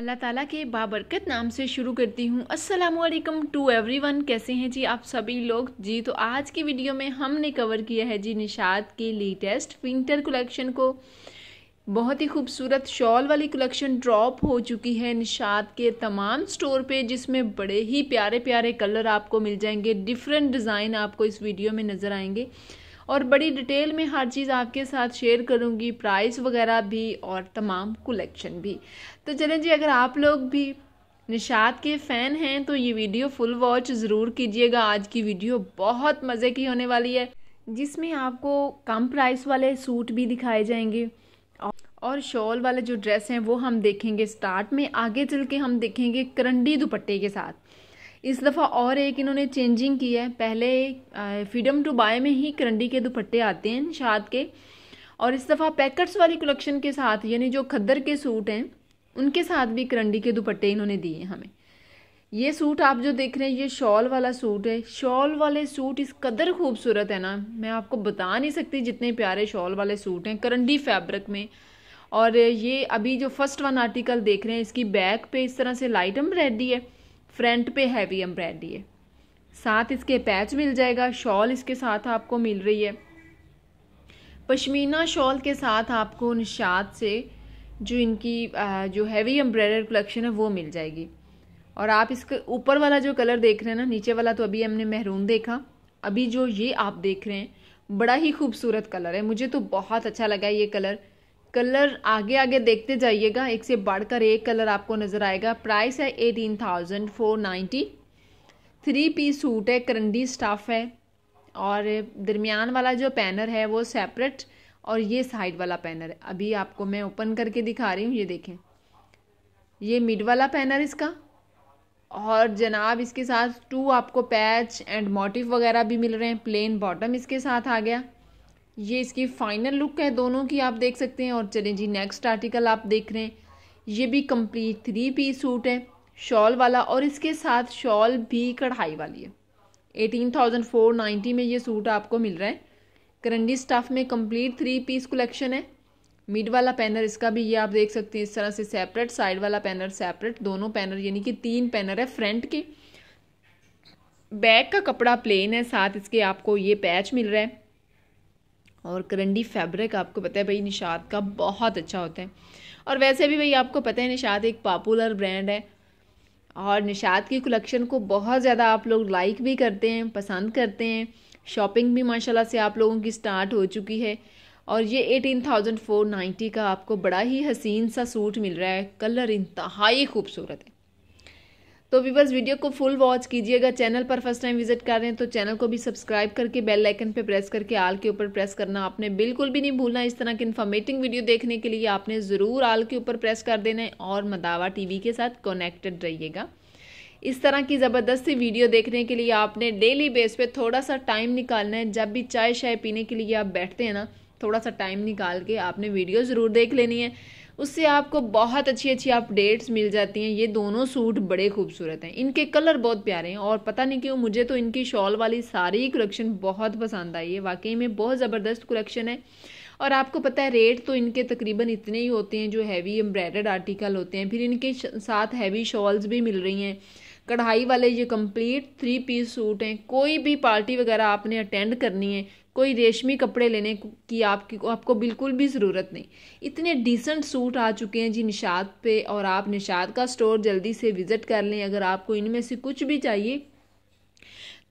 अल्लाह ताला के बाबरकत नाम से शुरू करती हूँ अस्सलाम वालेकुम टू एवरीवन कैसे हैं जी आप सभी लोग जी तो आज की वीडियो में हमने कवर किया है जी निशाद के लेटेस्ट विंटर कलेक्शन को बहुत ही खूबसूरत शॉल वाली कलेक्शन ड्रॉप हो चुकी है निशाद के तमाम स्टोर पे जिसमें बड़े ही प्यारे प्यारे कलर आपको मिल जाएंगे डिफरेंट डिज़ाइन आपको इस वीडियो में नज़र आएंगे और बड़ी डिटेल में हर चीज़ आपके साथ शेयर करूँगी प्राइस वगैरह भी और तमाम कलेक्शन भी तो चलें जी अगर आप लोग भी निषाद के फ़ैन हैं तो ये वीडियो फुल वॉच ज़रूर कीजिएगा आज की वीडियो बहुत मज़े की होने वाली है जिसमें आपको कम प्राइस वाले सूट भी दिखाए जाएंगे और शॉल वाले जो ड्रेस हैं वो हम देखेंगे स्टार्ट में आगे चल के हम देखेंगे करंडी दुपट्टे के साथ इस दफ़ा और एक इन्होंने चेंजिंग की है पहले फ्रीडम टू बाय में ही करंडी के दुपट्टे आते हैं शाद के और इस दफ़ा पैकेट्स वाली कलेक्शन के साथ यानी जो खद्दर के सूट हैं उनके साथ भी करंडी के दुपट्टे इन्होंने दिए हमें ये सूट आप जो देख रहे हैं ये शॉल वाला सूट है शॉल वाले सूट इस कदर खूबसूरत है ना मैं आपको बता नहीं सकती जितने प्यारे शॉल वाले सूट हैं करंडी फैब्रिक में और ये अभी जो फर्स्ट वन आर्टिकल देख रहे हैं इसकी बैक पे इस तरह से लाइट एम्ब्रॉयडरी है फ्रंट पे हैवी एम्ब्रॉयडरी है साथ इसके पैच मिल जाएगा शॉल इसके साथ आपको मिल रही है पश्मीना शॉल के साथ आपको निशात से जो इनकी जो हैवी एम्ब्रॉयडर कलेक्शन है वो मिल जाएगी और आप इसके ऊपर वाला जो कलर देख रहे हैं ना नीचे वाला तो अभी हमने महरून देखा अभी जो ये आप देख रहे हैं बड़ा ही खूबसूरत कलर है मुझे तो बहुत अच्छा लगा ये कलर कलर आगे आगे देखते जाइएगा एक से बढ़कर एक कलर आपको नज़र आएगा प्राइस है eighteen thousand four ninety three piece suit है करंडी स्टाफ है और दरमियान वाला जो पैनर है वो सेपरेट और ये साइड वाला पैनर है अभी आपको मैं ओपन करके दिखा रही हूँ ये देखें ये मिड वाला पैनर इसका और जनाब इसके साथ टू आपको पैच एंड मोटिव वगैरह भी मिल रहे हैं प्लेन बॉटम इसके साथ आ गया ये इसकी फाइनल लुक है दोनों की आप देख सकते हैं और चलें जी नेक्स्ट आर्टिकल आप देख रहे हैं ये भी कंप्लीट थ्री पीस सूट है शॉल वाला और इसके साथ शॉल भी कढ़ाई वाली है एटीन थाउजेंड फोर नाइन्टी में ये सूट आपको मिल रहा है करंडी स्टाफ में कंप्लीट थ्री पीस कलेक्शन है मिड वाला पैनर इसका भी ये आप देख सकते हैं इस तरह से सेपरेट साइड वाला पैनर सेपरेट दोनों पैनर यानी कि तीन पैनर है फ्रंट के बैक का कपड़ा प्लेन है साथ इसके आपको ये पैच मिल रहा है और करंडी फैब्रिक आपको पता है भाई निशात का बहुत अच्छा होता है और वैसे भी भाई आपको पता है निषाद एक पॉपुलर ब्रांड है और निषाद की कलेक्शन को बहुत ज़्यादा आप लोग लाइक भी करते हैं पसंद करते हैं शॉपिंग भी माशाल्लाह से आप लोगों की स्टार्ट हो चुकी है और ये एटीन थाउजेंड फोर नाइन्टी का आपको बड़ा ही हसीन सा सूट मिल रहा है कलर इंतहाई खूबसूरत है तो वीवर्स वीडियो को फुल वॉच कीजिएगा चैनल पर फर्स्ट टाइम विजिट कर रहे हैं तो चैनल को भी सब्सक्राइब करके बेल आइकन पे प्रेस करके आल के ऊपर प्रेस करना आपने बिल्कुल भी नहीं भूलना इस तरह की इन्फॉर्मेटिंग वीडियो देखने के लिए आपने ज़रूर आल के ऊपर प्रेस कर देना है और मदावा टीवी के साथ कनेक्टेड रहिएगा इस तरह की ज़बरदस्त वीडियो देखने के लिए आपने डेली बेस पर थोड़ा सा टाइम निकालना है जब भी चाय शाय पीने के लिए आप बैठते हैं ना थोड़ा सा टाइम निकाल के आपने वीडियो ज़रूर देख लेनी है उससे आपको बहुत अच्छी अच्छी अपडेट्स मिल जाती हैं ये दोनों सूट बड़े खूबसूरत हैं इनके कलर बहुत प्यारे हैं और पता नहीं क्यों मुझे तो इनकी शॉल वाली सारी कलेक्शन बहुत पसंद आई है वाकई में बहुत ज़बरदस्त कलेक्शन है और आपको पता है रेट तो इनके तकरीबन इतने ही होते हैं जो हैवी एम्ब्रॉयडर्ड आर्टिकल होते हैं फिर इनके साथ हैवी शॉल्स भी मिल रही हैं कढ़ाई वाले ये कंप्लीट थ्री पीस सूट हैं कोई भी पार्टी वगैरह आपने अटेंड करनी है कोई रेशमी कपड़े लेने की आपकी आपको बिल्कुल भी ज़रूरत नहीं इतने डिसेंट सूट आ चुके हैं जी निषाद पे और आप निषाद का स्टोर जल्दी से विज़िट कर लें अगर आपको इनमें से कुछ भी चाहिए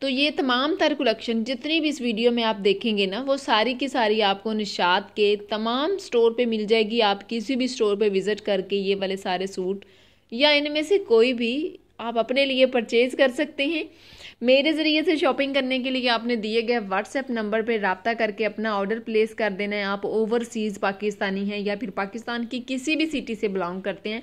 तो ये तमाम तर कलेक्शन जितनी भी इस वीडियो में आप देखेंगे ना वो सारी की सारी आपको निषाद के तमाम स्टोर पे मिल जाएगी आप किसी भी स्टोर पे विज़िट करके ये वाले सारे सूट या इनमें से कोई भी आप अपने लिए परचेज कर सकते हैं मेरे ज़रिए से शॉपिंग करने के लिए आपने दिए गए व्हाट्सएप नंबर पर रबता करके अपना ऑर्डर प्लेस कर देना है आप ओवरसीज़ पाकिस्तानी हैं या फिर पाकिस्तान की किसी भी सिटी से बिलोंग करते हैं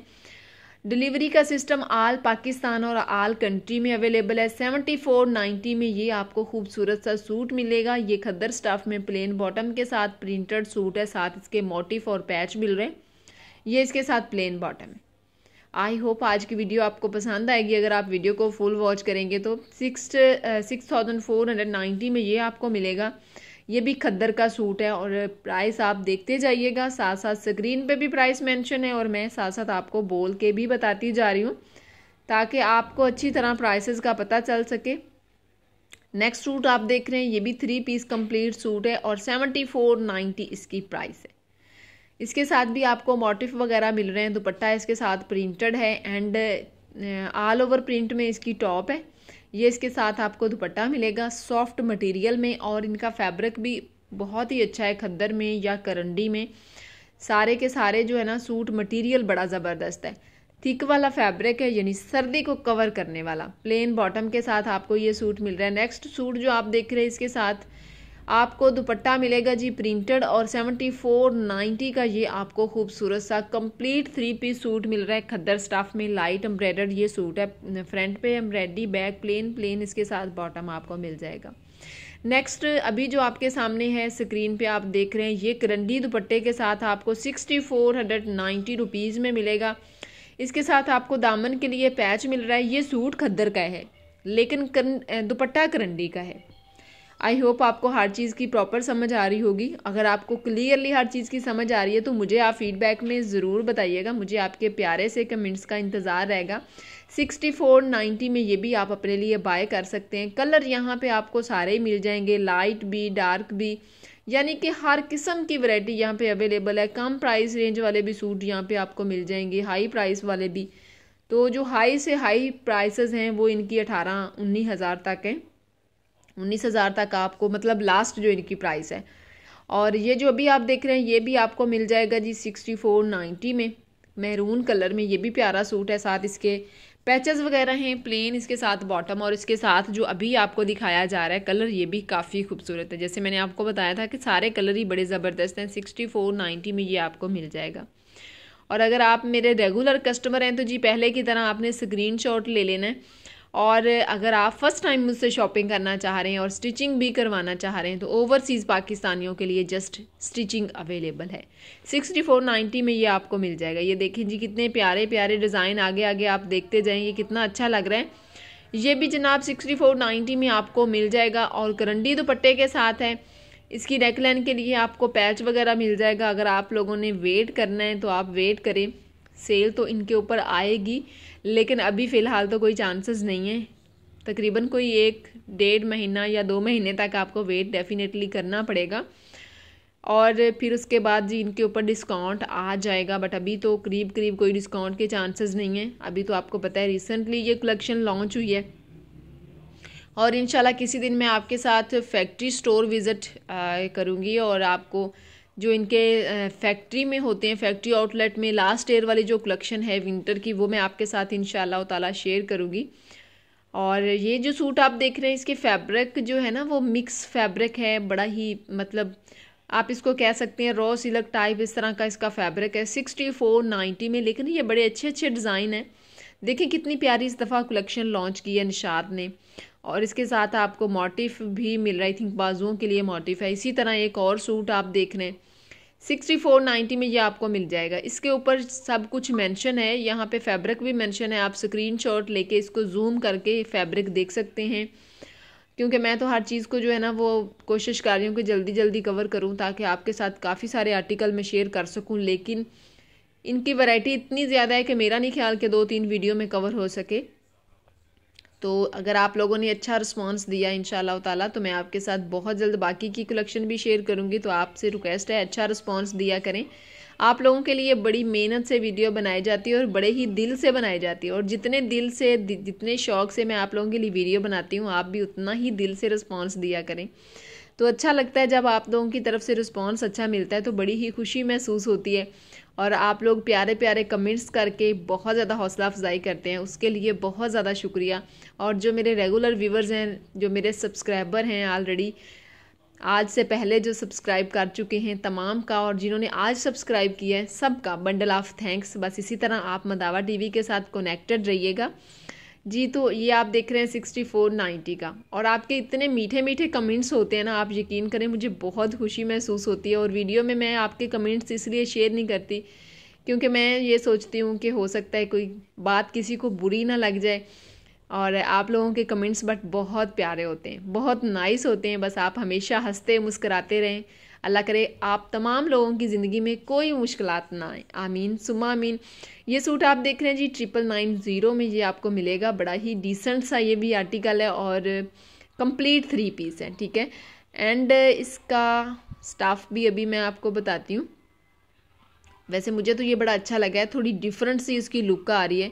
डिलीवरी का सिस्टम आल पाकिस्तान और आल कंट्री में अवेलेबल है सेवेंटी फोर नाइन्टी में ये आपको खूबसूरत सा सूट मिलेगा ये खद्दर स्टाफ में प्लेन बॉटम के साथ प्रिंटेड सूट है साथ इसके मोटिफ और पैच मिल रहे हैं ये इसके साथ प्लेन बॉटम है आई होप आज की वीडियो आपको पसंद आएगी अगर आप वीडियो को फुल वॉच करेंगे तो six six thousand four hundred ninety में ये आपको मिलेगा ये भी खद्दर का सूट है और प्राइस आप देखते जाइएगा साथ साथ स्क्रीन पे भी प्राइस मेंशन है और मैं साथ साथ आपको बोल के भी बताती जा रही हूँ ताकि आपको अच्छी तरह प्राइसेस का पता चल सके नेक्स्ट सूट आप देख रहे हैं ये भी थ्री पीस कंप्लीट सूट है और सेवेंटी फोर नाइन्टी इसकी प्राइस है इसके साथ भी आपको मोटिफ वगैरह मिल रहे हैं दुपट्टा इसके साथ प्रिंटेड है एंड ऑल ओवर प्रिंट में इसकी टॉप है ये इसके साथ आपको दुपट्टा मिलेगा सॉफ्ट मटेरियल में और इनका फैब्रिक भी बहुत ही अच्छा है खद्दर में या करंडी में सारे के सारे जो है ना सूट मटेरियल बड़ा ज़बरदस्त है थिक वाला फैब्रिक है यानी सर्दी को कवर करने वाला प्लेन बॉटम के साथ आपको ये सूट मिल रहा है नेक्स्ट सूट जो आप देख रहे हैं इसके साथ आपको दुपट्टा मिलेगा जी प्रिंटेड और सेवेंटी फोर नाइन्टी का ये आपको खूबसूरत सा कंप्लीट थ्री पीस सूट मिल रहा है खद्दर स्टाफ में लाइट एम्ब्रॉयडर्ड ये सूट है फ्रंट पे एम्ब्रॉयडरी बैक प्लेन प्लेन इसके साथ बॉटम आपको मिल जाएगा नेक्स्ट अभी जो आपके सामने है स्क्रीन पे आप देख रहे हैं ये करंडी दुपट्टे के साथ आपको sixty four hundred ninety rupees में मिलेगा इसके साथ आपको दामन के लिए पैच मिल रहा है ये सूट खद्दर का है लेकिन दुपट्टा करंडी का है आई होप आपको हर चीज़ की प्रॉपर समझ आ रही होगी अगर आपको क्लियरली हर चीज़ की समझ आ रही है तो मुझे आप फीडबैक में ज़रूर बताइएगा मुझे आपके प्यारे से कमेंट्स का इंतज़ार रहेगा सिक्सटी फोर नाइन्टी में ये भी आप अपने लिए बाय कर सकते हैं कलर यहाँ पे आपको सारे ही मिल जाएंगे लाइट भी डार्क भी यानी कि हर किस्म की वैरायटी यहाँ पे अवेलेबल है कम प्राइस रेंज वाले भी सूट यहाँ पे आपको मिल जाएंगे हाई प्राइस वाले भी तो जो हाई से हाई प्राइसेस हैं वो इनकी अठारह उन्नीस हज़ार तक हैं उन्नीस हज़ार तक आपको मतलब लास्ट जो इनकी प्राइस है और ये जो अभी आप देख रहे हैं ये भी आपको मिल जाएगा जी सिक्सटी फोर नाइन्टी में मेहरून कलर में ये भी प्यारा सूट है साथ इसके पैचेस वगैरह हैं प्लेन इसके साथ बॉटम और इसके साथ जो अभी आपको दिखाया जा रहा है कलर ये भी काफ़ी खूबसूरत है जैसे मैंने आपको बताया था कि सारे कलर ही बड़े ज़बरदस्त हैं सिक्सटी फोर नाइन्टी में ये आपको मिल जाएगा और अगर आप मेरे रेगुलर कस्टमर हैं तो जी पहले की तरह आपने स्क्रीन शॉट ले लेना है और अगर आप फ़र्स्ट टाइम मुझसे शॉपिंग करना चाह रहे हैं और स्टिचिंग भी करवाना चाह रहे हैं तो ओवरसीज़ पाकिस्तानियों के लिए जस्ट स्टिचिंग अवेलेबल है सिक्सटी फोर नाइन्टी में ये आपको मिल जाएगा ये देखें जी कितने प्यारे प्यारे डिज़ाइन आगे आगे आप देखते जाएंगे कितना अच्छा लग रहा है ये भी जनाब सिक्सटी फोर नाइन्टी में आपको मिल जाएगा और करंडी दुपट्टे के साथ है इसकी नेकलाइन के लिए आपको पैच वगैरह मिल जाएगा अगर आप लोगों ने वेट करना है तो आप वेट करें सेल तो इनके ऊपर आएगी लेकिन अभी फ़िलहाल तो कोई चांसेस नहीं है तकरीबन कोई एक डेढ़ महीना या दो महीने तक आपको वेट डेफिनेटली करना पड़ेगा और फिर उसके बाद जी इनके ऊपर डिस्काउंट आ जाएगा बट अभी तो करीब करीब कोई डिस्काउंट के चांसेस नहीं है अभी तो आपको पता है रिसेंटली ये कलेक्शन लॉन्च हुई है और इन किसी दिन मैं आपके साथ फैक्ट्री स्टोर विज़िट करूँगी और आपको जो इनके फैक्ट्री में होते हैं फैक्ट्री आउटलेट में लास्ट ईयर वाली जो कलेक्शन है विंटर की वो मैं आपके साथ इन ताला शेयर करूँगी और ये जो सूट आप देख रहे हैं इसके फैब्रिक जो है ना वो मिक्स फैब्रिक है बड़ा ही मतलब आप इसको कह सकते हैं रॉ सिलक टाइप इस तरह का इसका फैब्रिक है सिक्सटी फोर नाइन्टी में लेकिन ये बड़े अच्छे अच्छे डिज़ाइन हैं देखिए कितनी प्यारी इस दफ़ा कलेक्शन लॉन्च की है निशाद ने और इसके साथ आपको मोटिफ भी मिल रहा है आई थिंक बाजुओं के लिए मोटिफ है इसी तरह एक और सूट आप देख रहे हैं सिक्सटी फोर नाइन्टी में ये आपको मिल जाएगा इसके ऊपर सब कुछ मेंशन है यहाँ पे फैब्रिक भी मेंशन है आप स्क्रीनशॉट लेके इसको जूम करके फैब्रिक देख सकते हैं क्योंकि मैं तो हर चीज़ को जो है ना वो कोशिश कर रही हूँ कि जल्दी जल्दी कवर करूँ ताकि आपके साथ काफ़ी सारे आर्टिकल मैं शेयर कर सकूँ लेकिन इनकी वैरायटी इतनी ज़्यादा है कि मेरा नहीं ख्याल कि दो तीन वीडियो में कवर हो सके तो अगर आप लोगों ने अच्छा रिस्पांस दिया इन ताला तो मैं आपके साथ बहुत जल्द बाकी की कलेक्शन भी शेयर करूँगी तो आपसे रिक्वेस्ट है अच्छा रिस्पांस दिया करें आप लोगों के लिए बड़ी मेहनत से वीडियो बनाई जाती है और बड़े ही दिल से बनाई जाती है और जितने दिल से जितने शौक से मैं आप लोगों के लिए वीडियो बनाती हूँ आप भी उतना ही दिल से रिस्पॉन्स दिया करें तो अच्छा लगता है जब आप लोगों की तरफ से रिस्पॉन्स अच्छा मिलता है तो बड़ी ही खुशी महसूस होती है और आप लोग प्यारे प्यारे कमेंट्स करके बहुत ज़्यादा हौसला अफजाई करते हैं उसके लिए बहुत ज़्यादा शुक्रिया और जो मेरे रेगुलर व्यूवर्स हैं जो मेरे सब्सक्राइबर हैं ऑलरेडी आज से पहले जो सब्सक्राइब कर चुके हैं तमाम का और जिन्होंने आज सब्सक्राइब किया है सबका बंडल ऑफ थैंक्स बस इसी तरह आप मदावा टीवी के साथ कनेक्टेड रहिएगा जी तो ये आप देख रहे हैं सिक्सटी फोर नाइन्टी का और आपके इतने मीठे मीठे कमेंट्स होते हैं ना आप यकीन करें मुझे बहुत खुशी महसूस होती है और वीडियो में मैं आपके कमेंट्स इसलिए शेयर नहीं करती क्योंकि मैं ये सोचती हूँ कि हो सकता है कोई बात किसी को बुरी ना लग जाए और आप लोगों के कमेंट्स बट बहुत प्यारे होते हैं बहुत नाइस होते हैं बस आप हमेशा हंसते मुस्कराते रहें अल्लाह करे आप तमाम लोगों की ज़िंदगी में कोई मुश्किल ना आए आमीन सुमा आमीन ये सूट आप देख रहे हैं जी ट्रिपल नाइन ज़ीरो में ये आपको मिलेगा बड़ा ही डिसेंट सा ये भी आर्टिकल है और कंप्लीट थ्री पीस है ठीक है एंड इसका स्टाफ भी अभी मैं आपको बताती हूँ वैसे मुझे तो ये बड़ा अच्छा लगा है थोड़ी डिफरेंट सी इसकी लुक आ रही है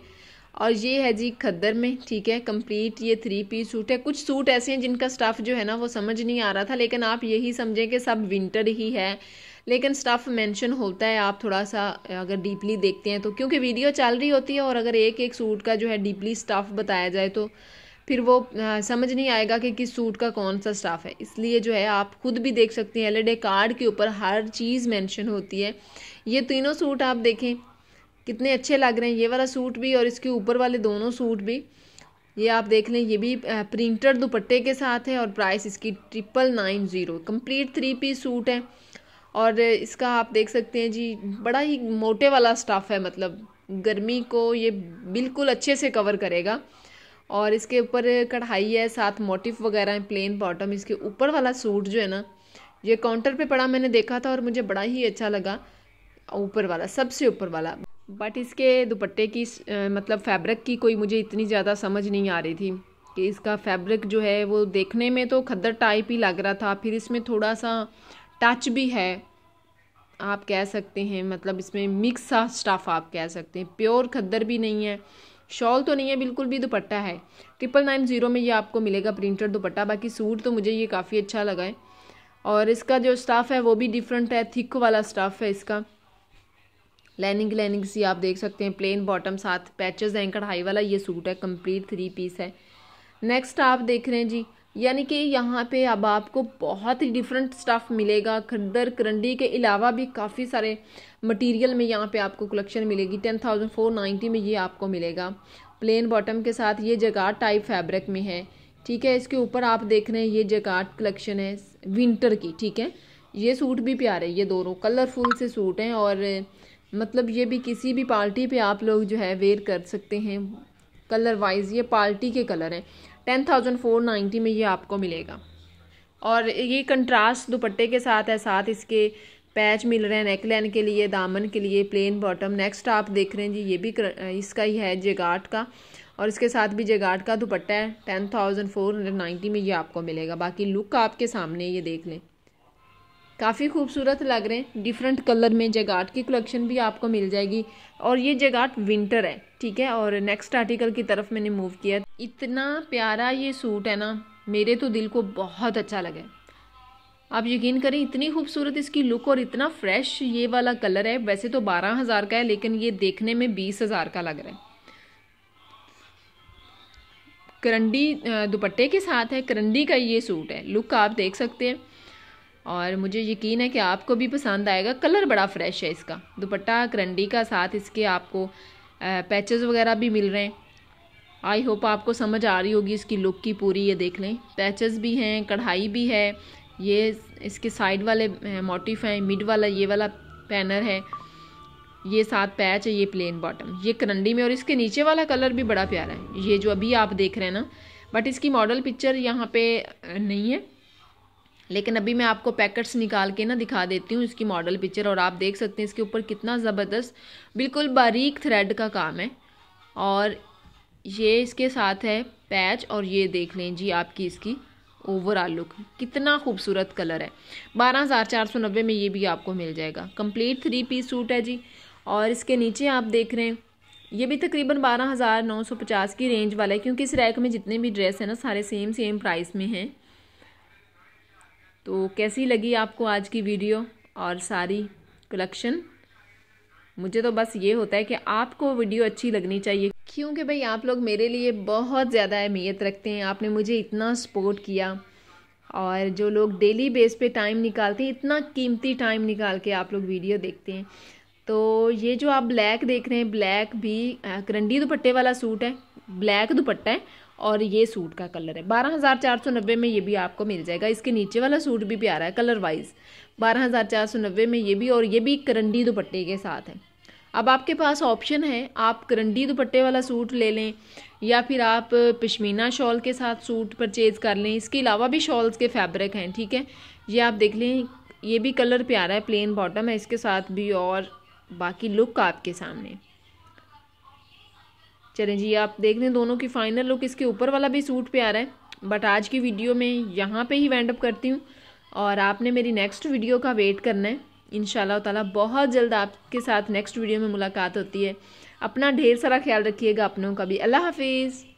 और ये है जी खद्दर में ठीक है कंप्लीट ये थ्री पीस सूट है कुछ सूट ऐसे हैं जिनका स्टफ़ जो है ना वो समझ नहीं आ रहा था लेकिन आप यही समझें कि सब विंटर ही है लेकिन स्टफ़ मेंशन होता है आप थोड़ा सा अगर डीपली देखते हैं तो क्योंकि वीडियो चल रही होती है और अगर एक एक सूट का जो है डीपली स्टफ़ बताया जाए तो फिर वो आ, समझ नहीं आएगा कि किस सूट का कौन सा स्टाफ है इसलिए जो है आप खुद भी देख सकते हैं एल कार्ड e के ऊपर हर चीज़ मेंशन होती है ये तीनों सूट आप देखें कितने अच्छे लग रहे हैं ये वाला सूट भी और इसके ऊपर वाले दोनों सूट भी ये आप देख लें ये भी प्रिंटेड दुपट्टे के साथ है और प्राइस इसकी triple nine zero complete three piece suit है और इसका आप देख सकते हैं जी बड़ा ही मोटे वाला स्टफ़ है मतलब गर्मी को ये बिल्कुल अच्छे से कवर करेगा और इसके ऊपर कढ़ाई है साथ मोटिफ वगैरह है प्लेन बॉटम इसके ऊपर वाला सूट जो है ना ये काउंटर पे पड़ा मैंने देखा था और मुझे बड़ा ही अच्छा लगा ऊपर वाला सबसे ऊपर वाला बट इसके दुपट्टे की मतलब फैब्रिक की कोई मुझे इतनी ज़्यादा समझ नहीं आ रही थी कि इसका फैब्रिक जो है वो देखने में तो खद्दर टाइप ही लग रहा था फिर इसमें थोड़ा सा टच भी है आप कह सकते हैं मतलब इसमें मिक्स सा स्टफ़ आप कह सकते हैं प्योर खद्दर भी नहीं है शॉल तो नहीं है बिल्कुल भी दुपट्टा है ट्रिपल नाइन ज़ीरो में ये आपको मिलेगा प्रिंटेड दुपट्टा बाकी सूट तो मुझे ये काफ़ी अच्छा लगा है और इसका जो स्टाफ है वो भी डिफरेंट है थिक वाला स्टाफ है इसका लाइनिंग लाइनिंग सी आप देख सकते हैं प्लेन बॉटम साथ पैचेस हैं कढ़ाई वाला ये सूट है कंप्लीट थ्री पीस है नेक्स्ट आप देख रहे हैं जी यानी कि यहाँ पे अब आपको बहुत ही डिफरेंट स्टफ़ मिलेगा खद्दर करंडी के अलावा भी काफ़ी सारे मटेरियल में यहाँ पे आपको कलेक्शन मिलेगी टेन थाउजेंड फोर नाइन्टी में ये आपको मिलेगा प्लेन बॉटम के साथ ये जगाट टाइप फैब्रिक में है ठीक है इसके ऊपर आप देख रहे हैं ये जगाट कलेक्शन है विंटर की ठीक है ये सूट भी प्यारे ये दोनों कलरफुल से सूट हैं और मतलब ये भी किसी भी पार्टी पे आप लोग जो है वेयर कर सकते हैं कलर वाइज ये पार्टी के कलर हैं टेन थाउजेंड फोर नाइन्टी में ये आपको मिलेगा और ये कंट्रास्ट दुपट्टे के साथ है साथ इसके पैच मिल रहे हैं नेकलाइन के लिए दामन के लिए प्लेन बॉटम नेक्स्ट आप देख रहे हैं जी ये भी इसका ही है जेगाट का और इसके साथ भी जेगाट का दुपट्टा है ten thousand four hundred ninety में ये आपको मिलेगा बाकी लुक आपके सामने ये देख लें काफ़ी खूबसूरत लग रहे हैं डिफरेंट कलर में जगाट की कलेक्शन भी आपको मिल जाएगी और ये जगाट विंटर है ठीक है और नेक्स्ट आर्टिकल की तरफ मैंने मूव किया इतना प्यारा ये सूट है ना मेरे तो दिल को बहुत अच्छा लगे आप यकीन करें इतनी खूबसूरत इसकी लुक और इतना फ्रेश ये वाला कलर है वैसे तो बारह हज़ार का है लेकिन ये देखने में बीस हज़ार का लग रहा है करंडी दुपट्टे के साथ है करंडी का ये सूट है लुक आप देख सकते हैं और मुझे यकीन है कि आपको भी पसंद आएगा कलर बड़ा फ्रेश है इसका दुपट्टा करंडी का साथ इसके आपको पैचेस वगैरह भी मिल रहे हैं आई होप आपको समझ आ रही होगी इसकी लुक की पूरी ये देख लें पैचेस भी हैं कढ़ाई भी है ये इसके साइड वाले मोटिफ हैं मिड वाला ये वाला पैनर है ये साथ पैच है ये प्लेन बॉटम ये करंडी में और इसके नीचे वाला कलर भी बड़ा प्यारा है ये जो अभी आप देख रहे हैं ना बट इसकी मॉडल पिक्चर यहाँ पे नहीं है लेकिन अभी मैं आपको पैकेट्स निकाल के ना दिखा देती हूँ इसकी मॉडल पिक्चर और आप देख सकते हैं इसके ऊपर कितना ज़बरदस्त बिल्कुल बारीक थ्रेड का काम है और ये इसके साथ है पैच और ये देख लें जी आपकी इसकी ओवरऑल लुक कितना खूबसूरत कलर है बारह हज़ार चार सौ नब्बे में ये भी आपको मिल जाएगा कंप्लीट थ्री पीस सूट है जी और इसके नीचे आप देख रहे हैं ये भी तकरीबन बारह हज़ार नौ सौ पचास की रेंज वाला है क्योंकि इस रैक में जितने भी ड्रेस हैं ना सारे सेम सेम प्राइस में हैं तो कैसी लगी आपको आज की वीडियो और सारी कलेक्शन मुझे तो बस ये होता है कि आपको वीडियो अच्छी लगनी चाहिए क्योंकि भाई आप लोग मेरे लिए बहुत ज़्यादा अहमियत रखते हैं आपने मुझे इतना सपोर्ट किया और जो लोग डेली बेस पे टाइम निकालते हैं इतना कीमती टाइम निकाल के आप लोग वीडियो देखते हैं तो ये जो आप ब्लैक देख रहे हैं ब्लैक भी करंडी दुपट्टे वाला सूट है ब्लैक दुपट्टा है और ये सूट का कलर है बारह हज़ार चार सौ नब्बे में ये भी आपको मिल जाएगा इसके नीचे वाला सूट भी प्यारा है कलर वाइज बारह हज़ार चार सौ नब्बे में ये भी और ये भी करंडी दुपट्टे के साथ है अब आपके पास ऑप्शन है आप करंडी दुपट्टे वाला सूट ले लें या फिर आप पश्मीना शॉल के साथ सूट परचेज़ कर लें इसके अलावा भी शॉल्स के फैब्रिक हैं ठीक है ये आप देख लें ये भी कलर प्यारा है प्लेन बॉटम है इसके साथ भी और बाकी लुक आपके सामने चलें जी आप देख लें दोनों की फाइनल लुक इसके ऊपर वाला भी सूट पे आ रहा है बट आज की वीडियो में यहाँ पे ही वाइंड अप करती हूँ और आपने मेरी नेक्स्ट वीडियो का वेट करना है इन ताला बहुत जल्द आपके साथ नेक्स्ट वीडियो में मुलाकात होती है अपना ढेर सारा ख्याल रखिएगा अपनों का भी अल्लाह हाफिज़